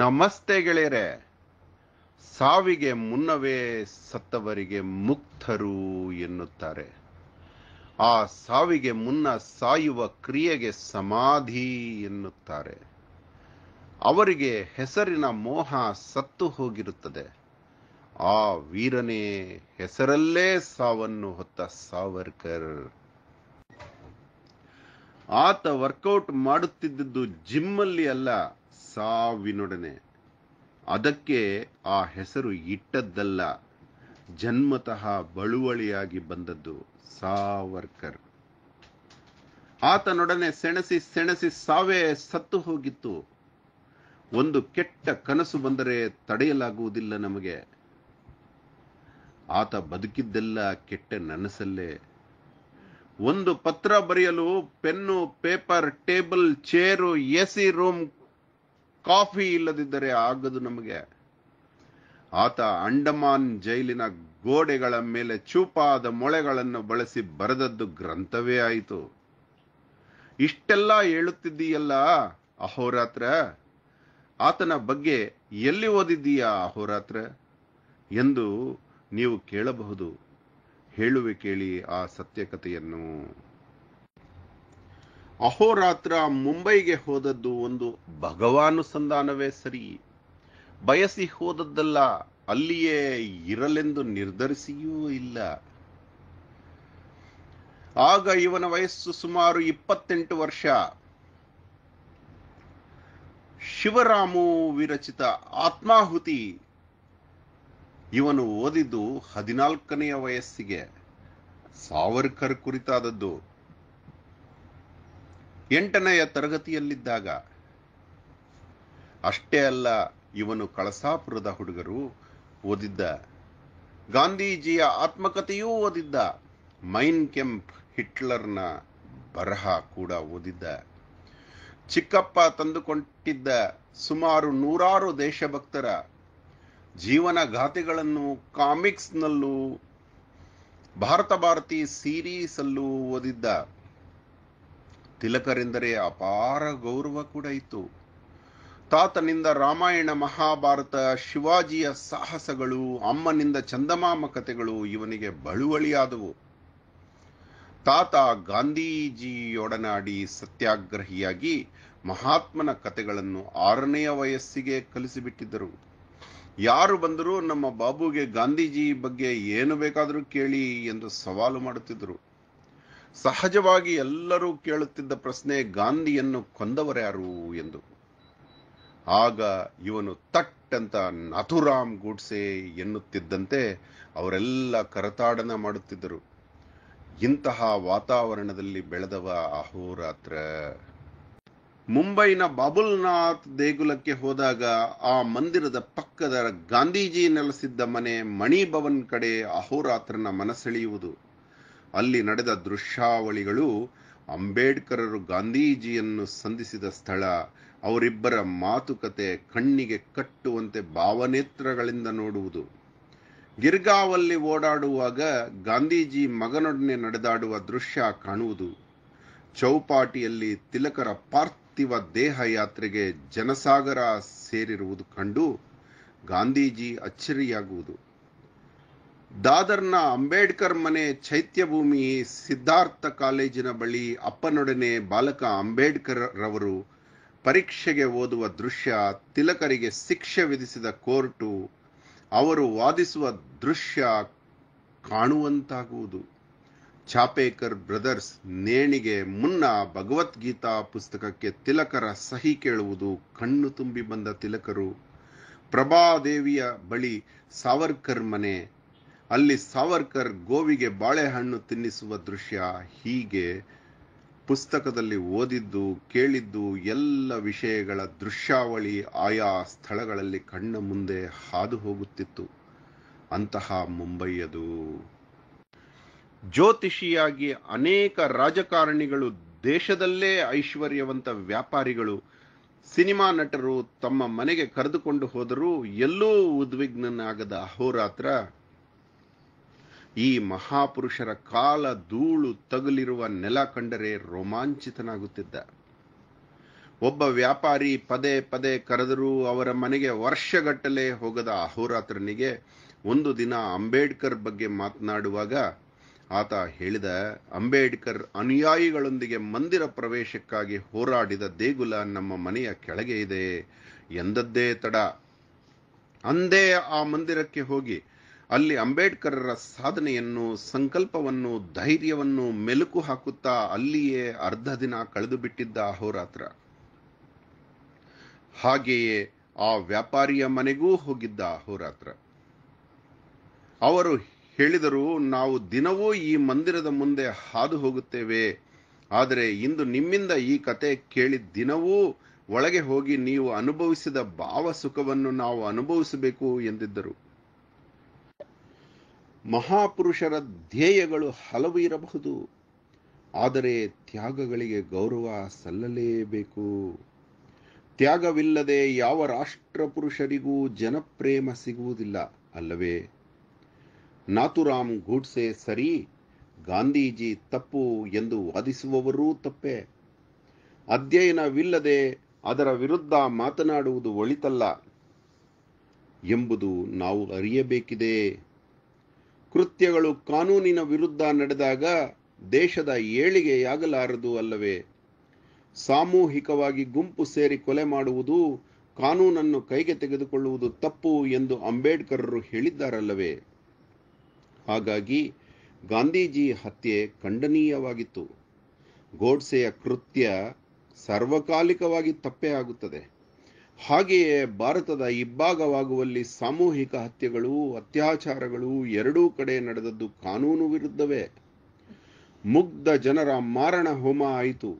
ನಮಸ್ತೆ ಗೆಳೆಯರೆ ಸಾವಿಗೆ ಮುನ್ನವೇ ಸತ್ತವರಿಗೆ ಮುಕ್ತರು ಎನ್ನುತ್ತಾರೆ ಆ ಸಾವಿಗೆ ಮುನ್ನ ಸಾಯುವ ಕ್ರಿಯೆಗೆ ಸಮಾಧಿ ಎನ್ನುತ್ತಾರೆ ಅವರಿಗೆ ಹೆಸರಿನ ಮೋಹ ಸತ್ತು ಹೋಗಿರುತ್ತದೆ ಆ ವೀರನೇ ಹೆಸರಲ್ಲೇ ಸಾವನ್ನು ಹೊತ್ತ ಸಾವರ್ಕರ್ ಆತ ವರ್ಕೌಟ್ ಮಾಡುತ್ತಿದ್ದದ್ದು ಜಿಮ್ಮಲ್ಲಿ ಅಲ್ಲ ಸಾವಿನೊಡನೆ ಅದಕ್ಕೆ ಆ ಹೆಸರು ಇಟ್ಟದ್ದಲ್ಲ ಜನ್ಮತಃ ಬಳುವಳಿಯಾಗಿ ಬಂದದ್ದು ಸಾವರ್ಕರ್ ಆತನೊಡನೆ ಸೆಣಸಿ ಸೆಣಸಿ ಸಾವೇ ಸತ್ತು ಹೋಗಿತ್ತು ಒಂದು ಕೆಟ್ಟ ಕನಸು ಬಂದರೆ ತಡೆಯಲಾಗುವುದಿಲ್ಲ ನಮಗೆ ಆತ ಬದುಕಿದ್ದೆಲ್ಲ ಕೆಟ್ಟ ನನಸಲ್ಲೇ ಒಂದು ಪತ್ರ ಬರೆಯಲು pen paper table chair AC room coffee ಇಲ್ಲದಿದ್ದರೆ ಆಗದು ನಮಗೆ ಆತ ಅಂಡಮಾನ್ ಜೈಲಿನ ಗೋಡೆಗಳ ಮೇಲೆ ಚೂಪಾದ ಮೊಳೆಗಳನ್ನು ಬಳಸಿ ಬರೆದದ್ದು ಗ್ರಂಥವೇ ಆಯಿತು ಇಷ್ಟೆಲ್ಲ ಹೇಳುತ್ತಿದ್ದೀಯಲ್ಲ ಅಹೋರಾತ್ರ ಆತನ ಬಗ್ಗೆ ಎಲ್ಲಿ ಓದಿದ್ದೀಯಾ ಅಹೋರಾತ್ರ ಎಂದು ನೀವು ಕೇಳಬಹುದು ಹೇಳುವೆ ಕೇಳಿ ಆ ಸತ್ಯಕತೆಯನ್ನು ಅಹೋರಾತ್ರ ಮುಂಬೈಗೆ ಹೋದದ್ದು ಒಂದು ಭಗವಾನುಸಂಧಾನವೇ ಸರಿ ಬಯಸಿ ಹೋದದ್ದಲ್ಲ ಅಲ್ಲಿಯೇ ಇರಲೆಂದು ನಿರ್ಧರಿಸಿಯೂ ಇಲ್ಲ ಆಗ ಇವನ ವಯಸ್ಸು ಸುಮಾರು ಇಪ್ಪತ್ತೆಂಟು ವರ್ಷ ಶಿವರಾಮು ವಿರಚಿತ ಆತ್ಮಾಹುತಿ ಇವನು ಓದಿದ್ದು ಹದಿನಾಲ್ಕನೆಯ ವಯಸ್ಸಿಗೆ ಸಾವರ್ಕರ್ ಕುರಿತಾದದ್ದು ಎಂಟನೆಯ ತರಗತಿಯಲ್ಲಿದ್ದಾಗ ಅಷ್ಟೇ ಅಲ್ಲ ಇವನು ಕಳಸಾಪುರದ ಹುಡುಗರು ಓದಿದ್ದ ಗಾಂಧೀಜಿಯ ಆತ್ಮಕಥೆಯೂ ಓದಿದ್ದ ಮೈನ್ ಕೆಂಪ್ ಹಿಟ್ಲರ್ನ ಬರಹ ಕೂಡ ಓದಿದ್ದ ಚಿಕ್ಕಪ್ಪ ತಂದುಕೊಟ್ಟಿದ್ದ ಸುಮಾರು ನೂರಾರು ದೇಶಭಕ್ತರ ಜೀವನ ಗಾಥೆಗಳನ್ನು ಕಾಮಿಕ್ಸ್ನಲ್ಲೂ ಭಾರತ ಭಾರತಿ ಸೀರೀಸಲ್ಲೂ ಓದಿದ್ದ ತಿಲಕರೆಂದರೆ ಅಪಾರ ಗೌರವ ಕೂಡ ಇತ್ತು ತಾತನಿಂದ ರಾಮಾಯಣ ಮಹಾಭಾರತ ಶಿವಾಜಿಯ ಸಾಹಸಗಳು ಅಮ್ಮನಿಂದ ಚಂದಮಾಮ ಕಥೆಗಳು ಇವನಿಗೆ ಬಳುವಳಿಯಾದವು ತಾತ ಗಾಂಧೀಜಿಯೊಡನಾಡಿ ಸತ್ಯಾಗ್ರಹಿಯಾಗಿ ಮಹಾತ್ಮನ ಕಥೆಗಳನ್ನು ಆರನೆಯ ವಯಸ್ಸಿಗೆ ಕಲಿಸಿಬಿಟ್ಟಿದ್ದರು ಯಾರು ಬಂದರೂ ನಮ್ಮ ಬಾಬುಗೆ ಗಾಂಧೀಜಿ ಬಗ್ಗೆ ಏನು ಬೇಕಾದರೂ ಕೇಳಿ ಎಂದು ಸವಾಲು ಮಾಡುತ್ತಿದ್ದರು ಸಹಜವಾಗಿ ಎಲ್ಲರೂ ಕೇಳುತ್ತಿದ್ದ ಪ್ರಶ್ನೆ ಗಾಂಧಿಯನ್ನು ಕೊಂದವರ್ಯಾರು ಎಂದು ಆಗ ಇವನು ತಟ್ಟಂತ ಅಂತ ನಾಥುರಾಮ್ ಗೂಡ್ಸೆ ಎನ್ನುತ್ತಿದ್ದಂತೆ ಅವರೆಲ್ಲ ಕರತಾಡನ ಮಾಡುತ್ತಿದ್ದರು ಇಂತಹ ವಾತಾವರಣದಲ್ಲಿ ಬೆಳೆದವ ಅಹೋರಾತ್ರ ಮುಂಬೈನ ಬಾಬುಲ್ನಾಥ್ ದೇಗುಲಕ್ಕೆ ಹೋದಾಗ ಆ ಮಂದಿರದ ಪಕ್ಕದ ಗಾಂಧೀಜಿ ನೆಲೆಸಿದ್ದ ಮನೆ ಮಣಿಭವನ್ ಕಡೆ ಅಹೋರಾತ್ರನ ಮನಸೆಳೆಯುವುದು ಅಲ್ಲಿ ನಡೆದ ದೃಶ್ಯಾವಳಿಗಳು ಅಂಬೇಡ್ಕರರು ಗಾಂಧೀಜಿಯನ್ನು ಸಂಧಿಸಿದ ಸ್ಥಳ ಅವರಿಬ್ಬರ ಮಾತುಕತೆ ಕಣ್ಣಿಗೆ ಕಟ್ಟುವಂತೆ ಭಾವನೇತ್ರಗಳಿಂದ ನೋಡುವುದು ಗಿರ್ಗಾವಲ್ಲಿ ಓಡಾಡುವಾಗ ಗಾಂಧೀಜಿ ಮಗನೊಡನೆ ನಡೆದಾಡುವ ದೃಶ್ಯ ಕಾಣುವುದು ಚೌಪಾಟಿಯಲ್ಲಿ ತಿಲಕರ ಪಾರ್ಥಿವ ದೇಹ ಯಾತ್ರೆಗೆ ಜನಸಾಗರ ಸೇರಿರುವುದು ಕಂಡು ಗಾಂಧೀಜಿ ಅಚ್ಚರಿಯಾಗುವುದು ದಾದರ್ನ ಅಂಬೇಡ್ಕರ್ ಮನೆ ಚೈತ್ಯಭೂಮಿ ಸಿದ್ಧಾರ್ಥ ಕಾಲೇಜಿನ ಬಳಿ ಅಪ್ಪನೊಡನೆ ಬಾಲಕ ಅಂಬೇಡ್ಕರ್ ರವರು ಪರೀಕ್ಷೆಗೆ ಓದುವ ದೃಶ್ಯ ತಿಲಕರಿಗೆ ಶಿಕ್ಷೆ ವಿಧಿಸಿದ ಕೋರ್ಟು ಅವರು ವಾದಿಸುವ ದೃಶ್ಯ ಕಾಣುವಂತಾಗುವುದು ಚಾಪೇಕರ್ ಬ್ರದರ್ಸ್ ನೇಣಿಗೆ ಮುನ್ನ ಭಗವದ್ಗೀತಾ ಪುಸ್ತಕಕ್ಕೆ ತಿಲಕರ ಸಹಿ ಕೇಳುವುದು ಕಣ್ಣು ತುಂಬಿ ಬಂದ ತಿಲಕರು ಪ್ರಭಾದೇವಿಯ ಬಳಿ ಸಾವರ್ಕರ್ ಮನೆ ಅಲ್ಲಿ ಸಾವರ್ಕರ್ ಗೋವಿಗೆ ಬಾಳೆಹಣ್ಣು ತಿನ್ನಿಸುವ ದೃಶ್ಯ ಹೀಗೆ ಪುಸ್ತಕದಲ್ಲಿ ಓದಿದ್ದು ಕೇಳಿದ್ದು ಎಲ್ಲ ವಿಷಯಗಳ ದೃಶ್ಯಾವಳಿ ಆಯಾ ಸ್ಥಳಗಳಲ್ಲಿ ಕಣ್ಣ ಮುಂದೆ ಹಾದು ಹೋಗುತ್ತಿತ್ತು ಅಂತಹ ಮುಂಬೈಯದು ಜ್ಯೋತಿಷಿಯಾಗಿ ಅನೇಕ ರಾಜಕಾರಣಿಗಳು ದೇಶದಲ್ಲೇ ಐಶ್ವರ್ಯವಂತ ವ್ಯಾಪಾರಿಗಳು ಸಿನಿಮಾ ನಟರು ತಮ್ಮ ಮನೆಗೆ ಕರೆದುಕೊಂಡು ಹೋದರೂ ಎಲ್ಲೂ ಉದ್ವಿಗ್ನನಾಗದ ಅಹೋರಾತ್ರ ಈ ಮಹಾಪುರುಷರ ಕಾಲ ಧೂಳು ತಗುಲಿರುವ ನೆಲ ಕಂಡರೆ ರೋಮಾಂಚಿತನಾಗುತ್ತಿದ್ದ ಒಬ್ಬ ವ್ಯಾಪಾರಿ ಪದೇ ಪದೇ ಕರೆದರೂ ಅವರ ಮನೆಗೆ ವರ್ಷಗಟ್ಟಲೆ ಹೋಗದ ಅಹೋರಾತ್ರನಿಗೆ ಒಂದು ದಿನ ಅಂಬೇಡ್ಕರ್ ಬಗ್ಗೆ ಮಾತನಾಡುವಾಗ ಆತ ಹೇಳಿದ ಅಂಬೇಡ್ಕರ್ ಅನುಯಾಯಿಗಳೊಂದಿಗೆ ಮಂದಿರ ಪ್ರವೇಶಕ್ಕಾಗಿ ಹೋರಾಡಿದ ದೇಗುಲ ನಮ್ಮ ಮನೆಯ ಕೆಳಗೆ ಇದೆ ಎಂದದ್ದೇ ತಡ ಅಂದೇ ಆ ಮಂದಿರಕ್ಕೆ ಹೋಗಿ ಅಲ್ಲಿ ಅಂಬೇಡ್ಕರರ ಸಾಧನೆಯನ್ನು ಸಂಕಲ್ಪವನ್ನು ಧೈರ್ಯವನ್ನು ಮೆಲುಕು ಹಾಕುತ್ತಾ ಅಲ್ಲಿಯೇ ಅರ್ಧ ದಿನ ಕಳೆದು ಬಿಟ್ಟಿದ್ದ ಅಹೋರಾತ್ರ ಹಾಗೆಯೇ ಆ ವ್ಯಾಪಾರಿಯ ಮನೆಗೂ ಹೋಗಿದ್ದ ಅಹೋರಾತ್ರ ಅವರು ಹೇಳಿದರು ನಾವು ದಿನವೂ ಈ ಮಂದಿರದ ಮುಂದೆ ಹಾದು ಹೋಗುತ್ತೇವೆ ಆದರೆ ಇಂದು ನಿಮ್ಮಿಂದ ಈ ಕತೆ ಕೇಳಿ ದಿನವೂ ಒಳಗೆ ಹೋಗಿ ನೀವು ಅನುಭವಿಸಿದ ಭಾವ ಸುಖವನ್ನು ನಾವು ಅನುಭವಿಸಬೇಕು ಎಂದಿದ್ದರು ಮಹಾಪುರುಷರ ಧ್ಯೇಯಗಳು ಹಲವು ಇರಬಹುದು ಆದರೆ ತ್ಯಾಗಗಳಿಗೆ ಗೌರವ ಸಲ್ಲಲೇಬೇಕು ತ್ಯಾಗವಿಲ್ಲದೆ ಯಾವ ರಾಷ್ಟ್ರಪುರುಷರಿಗೂ ಜನಪ್ರೇಮ ಸಿಗುವುದಿಲ್ಲ ಅಲ್ಲವೇ ನಾಥುರಾಮ್ ಗೂಡ್ಸೆ ಸರಿ ಗಾಂಧೀಜಿ ತಪ್ಪು ಎಂದು ವಾದಿಸುವವರೂ ತಪ್ಪೆ ಅಧ್ಯಯನವಿಲ್ಲದೆ ಅದರ ವಿರುದ್ಧ ಮಾತನಾಡುವುದು ಒಳಿತಲ್ಲ ಎಂಬುದು ನಾವು ಅರಿಯಬೇಕಿದೆ ಕೃತ್ಯಗಳು ಕಾನೂನಿನ ವಿರುದ್ಧ ನಡೆದಾಗ ದೇಶದ ಏಳಿಗೆಯಾಗಲಾರದು ಅಲ್ಲವೇ ಸಾಮೂಹಿಕವಾಗಿ ಗುಂಪು ಸೇರಿ ಕೊಲೆ ಮಾಡುವುದು ಕಾನೂನನ್ನು ಕೈಗೆ ತೆಗೆದುಕೊಳ್ಳುವುದು ತಪ್ಪು ಎಂದು ಅಂಬೇಡ್ಕರರು ಹೇಳಿದ್ದಾರಲ್ಲವೇ ಹಾಗಾಗಿ ಗಾಂಧೀಜಿ ಹತ್ಯೆ ಖಂಡನೀಯವಾಗಿತ್ತು ಗೋಡ್ಸೆಯ ಕೃತ್ಯ ಸರ್ವಕಾಲಿಕವಾಗಿ ತಪ್ಪೇ ಆಗುತ್ತದೆ ಹಾಗೆಯೇ ಭಾರತದ ಇಬ್ಬಾಗವಾಗುವಲ್ಲಿ ಸಾಮೂಹಿಕ ಹತ್ಯೆಗಳು ಅತ್ಯಾಚಾರಗಳು ಎರಡೂ ಕಡೆ ನಡೆದದ್ದು ಕಾನೂನು ವಿರುದ್ಧವೇ ಮುಗ್ಧ ಜನರ ಮಾರಣ ಹೋಮ ಆಯಿತು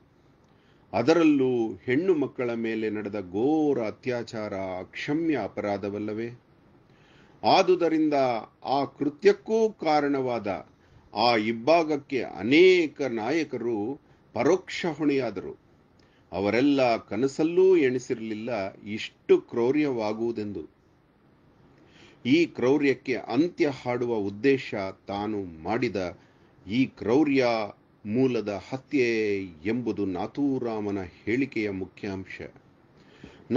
ಅದರಲ್ಲೂ ಹೆಣ್ಣು ಮಕ್ಕಳ ಮೇಲೆ ನಡೆದ ಘೋರ ಅತ್ಯಾಚಾರ ಅಕ್ಷಮ್ಯ ಅಪರಾಧವಲ್ಲವೇ ಆದುದರಿಂದ ಆ ಕೃತ್ಯಕ್ಕೂ ಕಾರಣವಾದ ಆ ಇಬ್ಬಾಗಕ್ಕೆ ಅನೇಕ ನಾಯಕರು ಪರೋಕ್ಷ ಹೊಣೆಯಾದರು ಅವರೆಲ್ಲ ಕನಸಲ್ಲೂ ಎಣಿಸಿರಲಿಲ್ಲ ಇಷ್ಟು ಕ್ರೌರ್ಯವಾಗುವುದೆಂದು ಈ ಕ್ರೌರ್ಯಕ್ಕೆ ಅಂತ್ಯ ಹಾಡುವ ಉದ್ದೇಶ ತಾನು ಮಾಡಿದ ಈ ಕ್ರೌರ್ಯ ಮೂಲದ ಹತ್ಯೆ ಎಂಬುದು ನಾಥೂರಾಮನ ಹೇಳಿಕೆಯ ಮುಖ್ಯಾಂಶ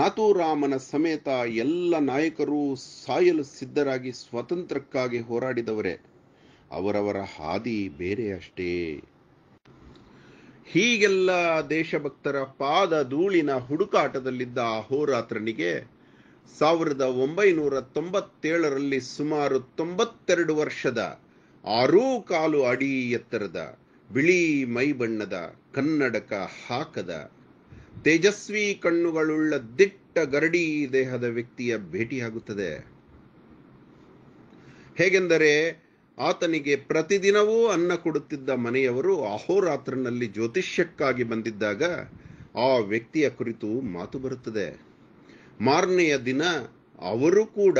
ನಾಥೂರಾಮನ ಸಮೇತ ಎಲ್ಲ ನಾಯಕರು ಸಾಯಲು ಸಿದ್ಧರಾಗಿ ಸ್ವಾತಂತ್ರ್ಯಕ್ಕಾಗಿ ಹೋರಾಡಿದವರೇ ಅವರವರ ಹಾದಿ ಬೇರೆ ಅಷ್ಟೇ ಹೀಗೆಲ್ಲ ದೇಶಭಕ್ತರ ಪಾದ ಧೂಳಿನ ಹುಡುಕಾಟದಲ್ಲಿದ್ದ ಹೋರಾತ್ರನಿಗೆ ಸಾವಿರದ ಒಂಬೈನೂರ ತೊಂಬತ್ತೇಳರಲ್ಲಿ ಸುಮಾರು ತೊಂಬತ್ತೆರಡು ವರ್ಷದ ಆರೂ ಕಾಲು ಅಡಿ ಎತ್ತರದ ಬಿಳಿ ಮೈ ಬಣ್ಣದ ಕನ್ನಡಕ ಹಾಕದ ತೇಜಸ್ವಿ ಕಣ್ಣುಗಳುಳ್ಳ ದಿಟ್ಟ ಗರಡಿ ದೇಹದ ವ್ಯಕ್ತಿಯ ಭೇಟಿಯಾಗುತ್ತದೆ ಹೇಗೆಂದರೆ ಆತನಿಗೆ ಪ್ರತಿದಿನವೂ ಅನ್ನ ಕೊಡುತ್ತಿದ್ದ ಮನೆಯವರು ಅಹೋರಾತ್ರನಲ್ಲಿ ಜ್ಯೋತಿಷ್ಯಕ್ಕಾಗಿ ಬಂದಿದ್ದಾಗ ಆ ವ್ಯಕ್ತಿಯ ಕುರಿತು ಮಾತು ಬರುತ್ತದೆ ಮಾರನೆಯ ದಿನ ಅವರು ಕೂಡ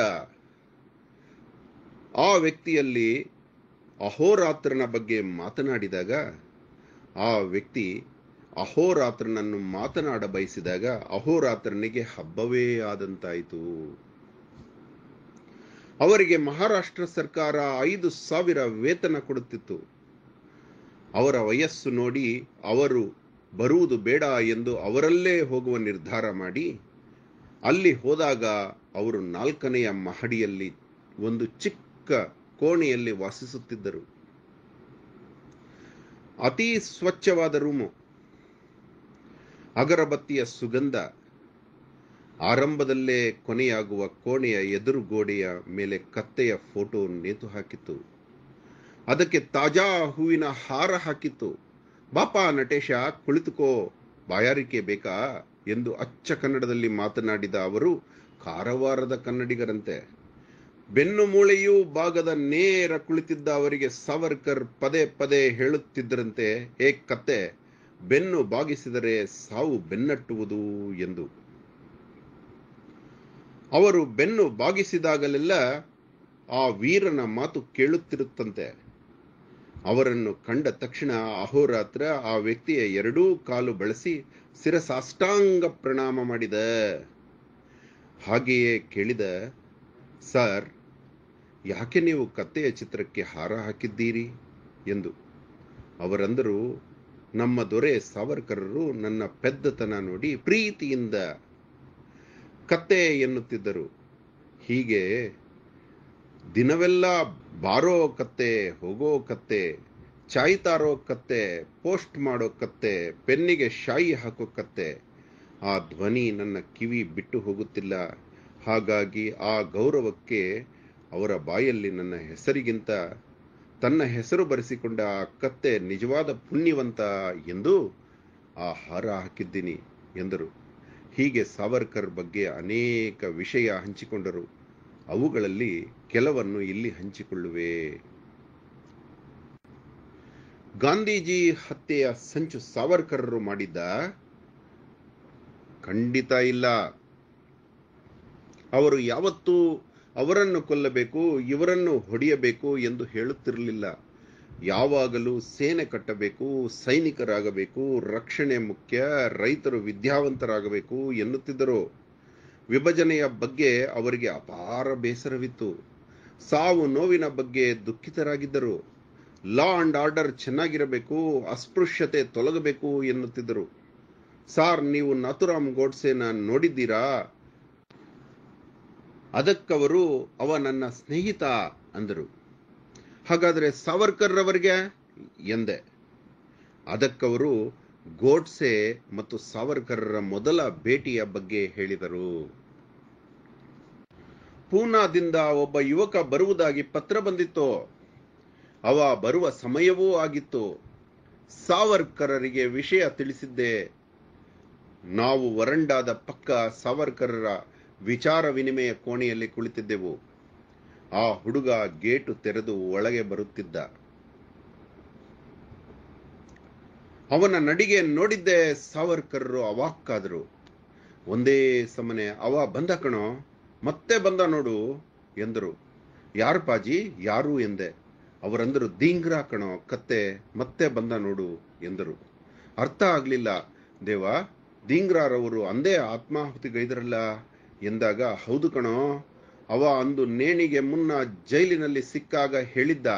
ಆ ವ್ಯಕ್ತಿಯಲ್ಲಿ ಅಹೋರಾತ್ರನ ಬಗ್ಗೆ ಮಾತನಾಡಿದಾಗ ಆ ವ್ಯಕ್ತಿ ಅಹೋರಾತ್ರನನ್ನು ಮಾತನಾಡ ಬಯಸಿದಾಗ ಅಹೋರಾತ್ರನಿಗೆ ಹಬ್ಬವೇ ಆದಂತಾಯಿತು ಅವರಿಗೆ ಮಹಾರಾಷ್ಟ್ರ ಸರ್ಕಾರ ಐದು ಸಾವಿರ ವೇತನ ಕೊಡುತ್ತಿತ್ತು ಅವರ ವಯಸ್ಸು ನೋಡಿ ಅವರು ಬರುವುದು ಬೇಡ ಎಂದು ಅವರಲ್ಲೇ ಹೋಗುವ ನಿರ್ಧಾರ ಮಾಡಿ ಅಲ್ಲಿ ಹೋದಾಗ ಅವರು ನಾಲ್ಕನೆಯ ಮಹಡಿಯಲ್ಲಿ ಒಂದು ಚಿಕ್ಕ ಕೋಣೆಯಲ್ಲಿ ವಾಸಿಸುತ್ತಿದ್ದರು ಅತಿ ಸ್ವಚ್ಛವಾದ ರೂಮು ಅಗರಬತ್ತಿಯ ಸುಗಂಧ ಆರಂಭದಲ್ಲೇ ಕೊನೆಯಾಗುವ ಕೋಣೆಯ ಎದುರುಗೋಡೆಯ ಮೇಲೆ ಕತ್ತೆಯ ಫೋಟೋ ನೇತು ಹಾಕಿತು ಅದಕ್ಕೆ ತಾಜಾ ಹೂವಿನ ಹಾರ ಹಾಕಿತ್ತು ಬಾಪಾ ನಟೇಶ ಕುಳಿತುಕೋ ಬಾಯಾರಿಕೆ ಬೇಕಾ ಎಂದು ಅಚ್ಚ ಕನ್ನಡದಲ್ಲಿ ಮಾತನಾಡಿದ ಅವರು ಕಾರವಾರದ ಕನ್ನಡಿಗರಂತೆ ಬೆನ್ನು ಮೂಳೆಯೂ ಭಾಗದ ನೇರ ಕುಳಿತಿದ್ದ ಅವರಿಗೆ ಸಾವರ್ಕರ್ ಪದೇ ಪದೇ ಹೇಳುತ್ತಿದ್ದರಂತೆ ಏ ಕತ್ತೆ ಬೆನ್ನು ಬಾಗಿಸಿದರೆ ಸಾವು ಬೆನ್ನಟ್ಟುವುದು ಎಂದು ಅವರು ಬೆನ್ನು ಬಾಗಿಸಿದಾಗಲೆಲ್ಲ ಆ ವೀರನ ಮಾತು ಕೇಳುತ್ತಿರುತ್ತಂತೆ ಅವರನ್ನು ಕಂಡ ತಕ್ಷಣ ಅಹೋರಾತ್ರ ಆ ವ್ಯಕ್ತಿಯ ಎರಡೂ ಕಾಲು ಬಳಸಿ ಸಿರಸಾಷ್ಟಾಂಗ ಪ್ರಣಾಮ ಮಾಡಿದ ಹಾಗೆಯೇ ಕೇಳಿದ ಸರ್ ಯಾಕೆ ನೀವು ಕತ್ತೆಯ ಚಿತ್ರಕ್ಕೆ ಹಾರ ಹಾಕಿದ್ದೀರಿ ಎಂದು ಅವರಂದರು ನಮ್ಮ ದೊರೆ ಸಾವರ್ಕರರು ನನ್ನ ಪೆದ್ದತನ ನೋಡಿ ಪ್ರೀತಿಯಿಂದ ಕತ್ತೆ ಎನ್ನುತ್ತಿದ್ದರು ಹೀಗೆ ದಿನವೆಲ್ಲ ಬಾರೋ ಕತ್ತೆ ಹೋಗೋ ಕತ್ತೆ ಚಾಯ್ ತಾರೋ ಕತ್ತೆ ಪೋಸ್ಟ್ ಮಾಡೋ ಕತ್ತೆ ಪೆನ್ನಿಗೆ ಶಾಯಿ ಹಾಕೋ ಕತ್ತೆ ಆ ಧ್ವನಿ ನನ್ನ ಕಿವಿ ಬಿಟ್ಟು ಹೋಗುತ್ತಿಲ್ಲ ಹಾಗಾಗಿ ಆ ಗೌರವಕ್ಕೆ ಅವರ ಬಾಯಲ್ಲಿ ನನ್ನ ಹೆಸರಿಗಿಂತ ತನ್ನ ಹೆಸರು ಬರೆಸಿಕೊಂಡ ಆ ಕತ್ತೆ ನಿಜವಾದ ಪುಣ್ಯವಂತ ಎಂದು ಆ ಹಾರ ಹಾಕಿದ್ದೀನಿ ಎಂದರು ಹೀಗೆ ಸಾವರ್ಕರ್ ಬಗ್ಗೆ ಅನೇಕ ವಿಷಯ ಹಂಚಿಕೊಂಡರು ಅವುಗಳಲ್ಲಿ ಕೆಲವನ್ನು ಇಲ್ಲಿ ಹಂಚಿಕೊಳ್ಳುವೆ ಗಾಂಧೀಜಿ ಹತ್ಯೆಯ ಸಂಚು ಸಾವರ್ಕರರು ಮಾಡಿದ್ದ ಖಂಡಿತ ಇಲ್ಲ ಅವರು ಯಾವತ್ತೂ ಅವರನ್ನು ಕೊಲ್ಲಬೇಕು ಇವರನ್ನು ಹೊಡೆಯಬೇಕು ಎಂದು ಹೇಳುತ್ತಿರಲಿಲ್ಲ ಯಾವಾಗಲೂ ಸೇನೆ ಕಟ್ಟಬೇಕು ಸೈನಿಕರಾಗಬೇಕು ರಕ್ಷಣೆ ಮುಖ್ಯ ರೈತರು ವಿದ್ಯಾವಂತರಾಗಬೇಕು ಎನ್ನುತ್ತಿದ್ದರು ವಿಭಜನೆಯ ಬಗ್ಗೆ ಅವರಿಗೆ ಅಪಾರ ಬೇಸರವಿತ್ತು ಸಾವು ನೋವಿನ ಬಗ್ಗೆ ದುಃಖಿತರಾಗಿದ್ದರು ಲಾ ಅಂಡ್ ಆರ್ಡರ್ ಚೆನ್ನಾಗಿರಬೇಕು ಅಸ್ಪೃಶ್ಯತೆ ತೊಲಗಬೇಕು ಎನ್ನುತ್ತಿದ್ದರು ಸಾರ್ ನೀವು ನಥುರಾಮ್ ಗೋಡ್ಸೆನ ನೋಡಿದ್ದೀರಾ ಅದಕ್ಕವರು ಅವ ನನ್ನ ಸ್ನೇಹಿತ ಅಂದರು ಹಾಗಾದರೆ ಸಾವರ್ಕರ್ ಎಂದೆ ಅದಕ್ಕವರು ಗೋಡ್ಸೆ ಮತ್ತು ಸಾವರ್ಕರ್ರ ಮೊದಲ ಭೇಟಿಯ ಬಗ್ಗೆ ಹೇಳಿದರು ಪೂನಾದಿಂದ ಒಬ್ಬ ಯುವಕ ಬರುವುದಾಗಿ ಪತ್ರ ಬಂದಿತ್ತು ಅವ ಬರುವ ಸಮಯವೂ ಆಗಿತ್ತು ಸಾವರ್ಕರರಿಗೆ ವಿಷಯ ತಿಳಿಸಿದ್ದೆ ನಾವು ವರಂಡಾದ ಪಕ್ಕ ಸಾವರ್ಕರರ ವಿಚಾರ ವಿನಿಮಯ ಕೋಣೆಯಲ್ಲಿ ಕುಳಿತಿದ್ದೆವು ಆ ಹುಡುಗ ಗೇಟು ತೆರೆದು ಒಳಗೆ ಬರುತ್ತಿದ್ದ ಅವನ ನಡಿಗೆ ನೋಡಿದ್ದೆ ಸಾವರ್ಕರ್ರು ಅವಾಕ್ಕಾದರು ಒಂದೇ ಸಮನೆ ಅವ ಬಂದ ಕಣೋ ಮತ್ತೆ ಬಂದ ನೋಡು ಎಂದರು ಯಾರು ಪಾಜಿ ಯಾರು ಎಂದೆ ಅವರಂದರು ದೀಂಗ್ರಾ ಕಣೋ ಕತ್ತೆ ಮತ್ತೆ ಬಂದ ನೋಡು ಎಂದರು ಅರ್ಥ ಆಗಲಿಲ್ಲ ದೇವ ದೀಂಗ್ರಾರವರು ಅಂದೇ ಆತ್ಮಾಹುತಿಗೈದರಲ್ಲ ಎಂದಾಗ ಹೌದು ಕಣೋ ಅವ ಅಂದು ನೇಣಿಗೆ ಮುನ್ನ ಜೈಲಿನಲ್ಲಿ ಸಿಕ್ಕಾಗ ಹೇಳಿದ್ದ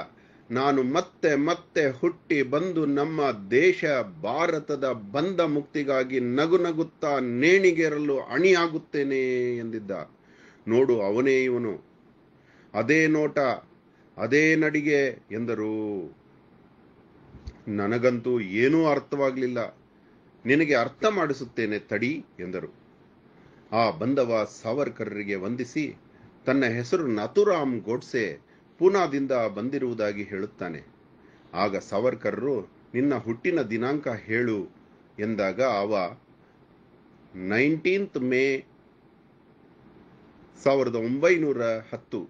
ನಾನು ಮತ್ತೆ ಮತ್ತೆ ಹುಟ್ಟಿ ಬಂದು ನಮ್ಮ ದೇಶ ಭಾರತದ ಬಂದ ಮುಕ್ತಿಗಾಗಿ ನಗು ನಗುತ್ತಾ ನೇಣಿಗೆರಲು ಅಣಿಯಾಗುತ್ತೇನೆ ಎಂದಿದ್ದ ನೋಡು ಅವನೇ ಇವನು ಅದೇ ನೋಟ ಅದೇ ನಡಿಗೆ ಎಂದರು ನನಗಂತೂ ಏನೂ ಅರ್ಥವಾಗಲಿಲ್ಲ ನಿನಗೆ ಅರ್ಥ ಮಾಡಿಸುತ್ತೇನೆ ತಡಿ ಎಂದರು ಆ ಬಂಧವ ಸಾವರ್ಕರರಿಗೆ ವಂದಿಸಿ ತನ್ನ ಹೆಸರು ನಥುರಾಮ್ ಗೋಡ್ಸೆ ಪೂನಾದಿಂದ ಬಂದಿರುವುದಾಗಿ ಹೇಳುತ್ತಾನೆ ಆಗ ಸಾವರ್ಕರ್ರು ನಿನ್ನ ಹುಟ್ಟಿನ ದಿನಾಂಕ ಹೇಳು ಎಂದಾಗ ಅವ ನೈನ್ಟೀನ್ತ್ ಮೇ ಸಾವಿರದ ಒಂಬೈನೂರ ಹತ್ತು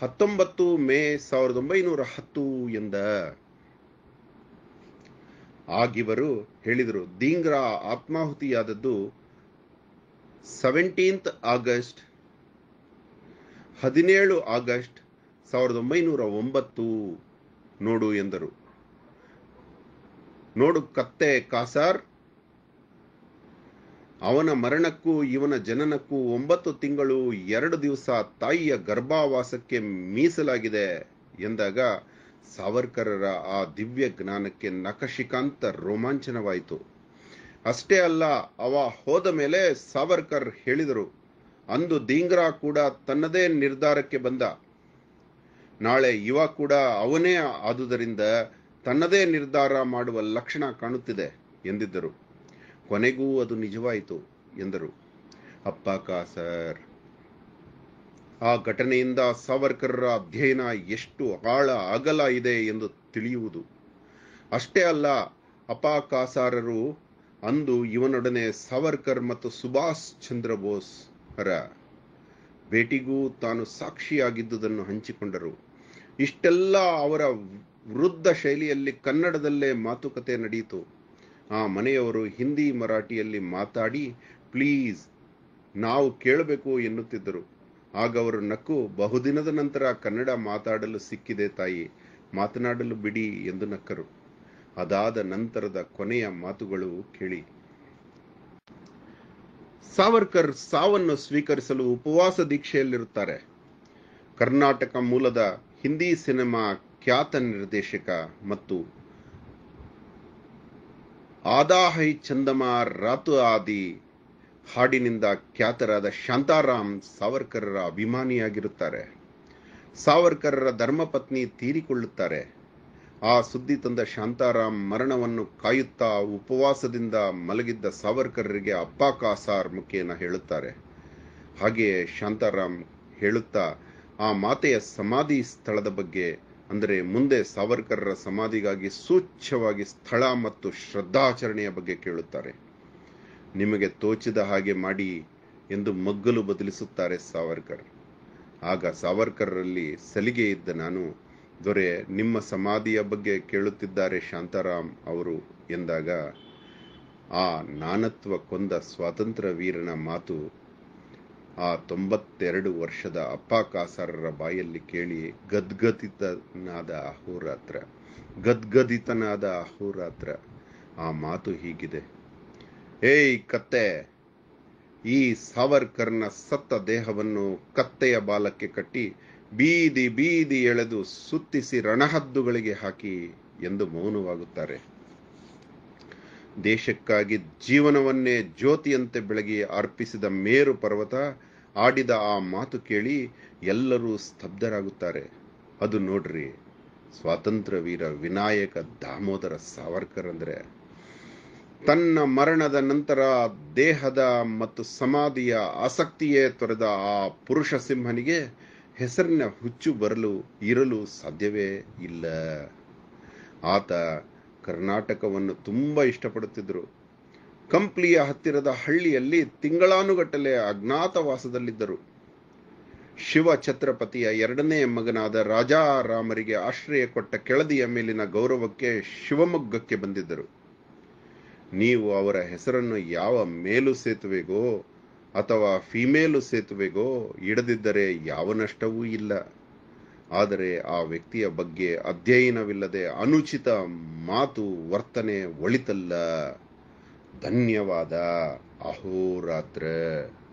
ಹತ್ತೊಂಬತ್ತು ಮೇ ಸಾವಿರದ ಒಂಬೈನೂರ ಹತ್ತು ಎಂದ ಆಗಿವರು ಹೇಳಿದರು ದೀಂಗ್ರಾ ಆತ್ಮಾಹುತಿಯಾದದ್ದು ಸೆವೆಂಟೀನ್ತ್ ಆಗಸ್ಟ್ ಹದಿನೇಳು ಆಗಸ್ಟ್ ಸಾವಿರದ ಒಂಬೈನೂರ ಒಂಬತ್ತು ನೋಡು ಎಂದರು ನೋಡು ಕತ್ತೆ ಕಾಸಾರ್ ಅವನ ಮರಣಕ್ಕೂ ಇವನ ಜನನಕ್ಕೂ ಒಂಬತ್ತು ತಿಂಗಳು ಎರಡು ದಿವಸ ತಾಯಿಯ ಗರ್ಭಾವಾಸಕ್ಕೆ ಮೀಸಲಾಗಿದೆ ಎಂದಾಗ ಸಾವರ್ಕರರ ಆ ದಿವ್ಯ ಜ್ಞಾನಕ್ಕೆ ನಕಶಿಕಾಂತ ರೋಮಾಂಚನವಾಯಿತು ಅಷ್ಟೇ ಅಲ್ಲ ಅವ ಹೋದ ಮೇಲೆ ಸಾವರ್ಕರ್ ಹೇಳಿದರು ಅಂದು ದೀಂಗ್ರಾ ಕೂಡ ತನ್ನದೇ ನಿರ್ಧಾರಕ್ಕೆ ಬಂದ ನಾಳೆ ಯುವ ಕೂಡ ಅವನೇ ಆದುದರಿಂದ ತನ್ನದೇ ನಿರ್ಧಾರ ಮಾಡುವ ಲಕ್ಷಣ ಕಾಣುತ್ತಿದೆ ಎಂದಿದ್ದರು ಕೊನೆಗೂ ಅದು ನಿಜವಾಯಿತು ಎಂದರು ಅಪ್ಪ ಕಾಸರ್ ಆ ಘಟನೆಯಿಂದ ಸಾವರ್ಕರರ ಅಧ್ಯಯನ ಎಷ್ಟು ಆಳ ಅಗಲ ಇದೆ ಎಂದು ತಿಳಿಯುವುದು ಅಷ್ಟೇ ಅಲ್ಲ ಅಪ್ಪ ಕಾಸಾರರು ಅಂದು ಇವನೊಡನೆ ಸಾವರ್ಕರ್ ಮತ್ತು ಸುಭಾಷ್ ಚಂದ್ರ ಬೋಸ್ ರಾ ಭೇಟಿಗೂ ತಾನು ಸಾಕ್ಷಿಯಾಗಿದ್ದುದನ್ನು ಹಂಚಿಕೊಂಡರು ಇಷ್ಟೆಲ್ಲ ಅವರ ವೃದ್ಧ ಶೈಲಿಯಲ್ಲಿ ಕನ್ನಡದಲ್ಲೇ ಮಾತುಕತೆ ನಡೆಯಿತು ಆ ಮನೆಯವರು ಹಿಂದಿ ಮರಾಠಿಯಲ್ಲಿ ಮಾತಾಡಿ ಪ್ಲೀಸ್ ನಾವು ಕೇಳಬೇಕು ಎನ್ನುತ್ತಿದ್ದರು ಆಗ ಅವರು ನಕ್ಕು ಬಹುದಿನದ ನಂತರ ಕನ್ನಡ ಮಾತಾಡಲು ಸಿಕ್ಕಿದೆ ತಾಯಿ ಮಾತನಾಡಲು ಬಿಡಿ ಎಂದು ನಕ್ಕರು ಅದಾದ ನಂತರದ ಕೊನೆಯ ಮಾತುಗಳು ಕೇಳಿ ಸಾವರ್ಕರ್ ಸಾವನ್ನು ಸ್ವೀಕರಿಸಲು ಉಪವಾಸ ದೀಕ್ಷೆಯಲ್ಲಿರುತ್ತಾರೆ ಕರ್ನಾಟಕ ಮೂಲದ ಹಿಂದಿ ಸಿನಿಮಾ ಖ್ಯಾತ ನಿರ್ದೇಶಕ ಮತ್ತು ಆದಾಹೈ ಚಂದಮ ರಾತು ಆದಿ ಹಾಡಿನಿಂದ ಖ್ಯಾತರಾದ ಶಾಂತಾರಾಮ್ ಸಾವರ್ಕರರ ಅಭಿಮಾನಿಯಾಗಿರುತ್ತಾರೆ ಸಾವರ್ಕರರ ಧರ್ಮಪತ್ನಿ ತೀರಿಕೊಳ್ಳುತ್ತಾರೆ ಆ ಸುದ್ದಿ ತಂದ ಶಾಂತಾರಾಮ್ ಮರಣವನ್ನು ಕಾಯುತ್ತಾ ಉಪವಾಸದಿಂದ ಮಲಗಿದ್ದ ಸಾವರ್ಕರರಿಗೆ ಅಪ್ಪ ಕಾಸಾರ್ ಮುಖೇನ ಹೇಳುತ್ತಾರೆ ಹಾಗೆಯೇ ಶಾಂತಾರಾಮ್ ಹೇಳುತ್ತಾ ಆ ಮಾತೆಯ ಸಮಾಧಿ ಸ್ಥಳದ ಬಗ್ಗೆ ಅಂದರೆ ಮುಂದೆ ಸಾವರ್ಕರರ ಸಮಾಧಿಗಾಗಿ ಸೂಚ್ಛವಾಗಿ ಸ್ಥಳ ಮತ್ತು ಶ್ರದ್ಧಾಚರಣೆಯ ಬಗ್ಗೆ ಕೇಳುತ್ತಾರೆ ನಿಮಗೆ ತೋಚಿದ ಹಾಗೆ ಮಾಡಿ ಎಂದು ಮಗ್ಗಲು ಬದಲಿಸುತ್ತಾರೆ ಸಾವರ್ಕರ್ ಆಗ ಸಾವರ್ಕರ್ರಲ್ಲಿ ಸಲಿಗೆ ಇದ್ದ ನಾನು ದೊರೆ ನಿಮ್ಮ ಸಮಾಧಿಯ ಬಗ್ಗೆ ಕೇಳುತ್ತಿದ್ದಾರೆ ಶಾಂತಾರಾಮ್ ಅವರು ಎಂದಾಗ ಆ ನಾನತ್ವ ಕೊಂದ ಸ್ವಾತಂತ್ರ್ಯ ವೀರನ ಮಾತು ಆ ತೊಂಬತ್ತೆರಡು ವರ್ಷದ ಅಪ್ಪ ಕಾಸಾರರ ಬಾಯಲ್ಲಿ ಕೇಳಿ ಗದ್ಗದಿತನಾದ ಅಹೋರಾತ್ರ ಗದ್ಗದಿತನಾದ ಅಹೋರಾತ್ರ ಆ ಮಾತು ಹೀಗಿದೆ ಏಯ್ ಕತ್ತೆ ಈ ಸಾವರ್ಕರ್ನ ಸತ್ತ ದೇಹವನ್ನು ಕತ್ತೆಯ ಬಾಲಕ್ಕೆ ಕಟ್ಟಿ ಬೀದಿ ಬೀದಿ ಎಳೆದು ಸುತ್ತಿಸಿ ರಣಹದ್ದುಗಳಿಗೆ ಹಾಕಿ ಎಂದು ಮೌನವಾಗುತ್ತಾರೆ ದೇಶಕ್ಕಾಗಿ ಜೀವನವನ್ನೇ ಜ್ಯೋತಿಯಂತೆ ಬೆಳಗಿ ಅರ್ಪಿಸಿದ ಮೇರು ಪರ್ವತ ಆಡಿದ ಆ ಮಾತು ಕೇಳಿ ಎಲ್ಲರೂ ಸ್ತಬ್ಧರಾಗುತ್ತಾರೆ ಅದು ನೋಡ್ರಿ ಸ್ವಾತಂತ್ರ್ಯ ವೀರ ವಿನಾಯಕ ದಾಮೋದರ ಸಾವರ್ಕರ್ ಅಂದ್ರೆ ತನ್ನ ಮರಣದ ನಂತರ ದೇಹದ ಮತ್ತು ಸಮಾಧಿಯ ಆಸಕ್ತಿಯೇ ತೊರೆದ ಆ ಪುರುಷ ಸಿಂಹನಿಗೆ ಹೆಸರಿನ ಹುಚ್ಚು ಬರಲು ಇರಲು ಸಾಧ್ಯವೇ ಇಲ್ಲ ಆತ ಕರ್ನಾಟಕವನ್ನು ತುಂಬ ಇಷ್ಟಪಡುತ್ತಿದ್ದರು ಕಂಪ್ಲಿಯ ಹತ್ತಿರದ ಹಳ್ಳಿಯಲ್ಲಿ ತಿಂಗಳಾನುಗಟ್ಟಲೆ ಅಜ್ಞಾತವಾಸದಲ್ಲಿದ್ದರು ಶಿವ ಛತ್ರಪತಿಯ ಎರಡನೇ ಮಗನಾದ ರಾಜಾರಾಮರಿಗೆ ಆಶ್ರಯ ಕೊಟ್ಟ ಕೆಳದಿಯ ಮೇಲಿನ ಗೌರವಕ್ಕೆ ಶಿವಮೊಗ್ಗಕ್ಕೆ ಬಂದಿದ್ದರು ನೀವು ಅವರ ಹೆಸರನ್ನು ಯಾವ ಮೇಲು ಸೇತುವೆಗೋ ಅಥವಾ ಫಿಮೇಲು ಸೇತುವೆಗೋ ಇಡದಿದ್ದರೆ ಯಾವ ನಷ್ಟವೂ ಇಲ್ಲ ಆದರೆ ಆ ವ್ಯಕ್ತಿಯ ಬಗ್ಗೆ ಅಧ್ಯಯನವಿಲ್ಲದೆ ಅನುಚಿತ ಮಾತು ವರ್ತನೆ ಒಳಿತಲ್ಲ ಧನ್ಯವಾದ ಅಹೋರಾತ್ರ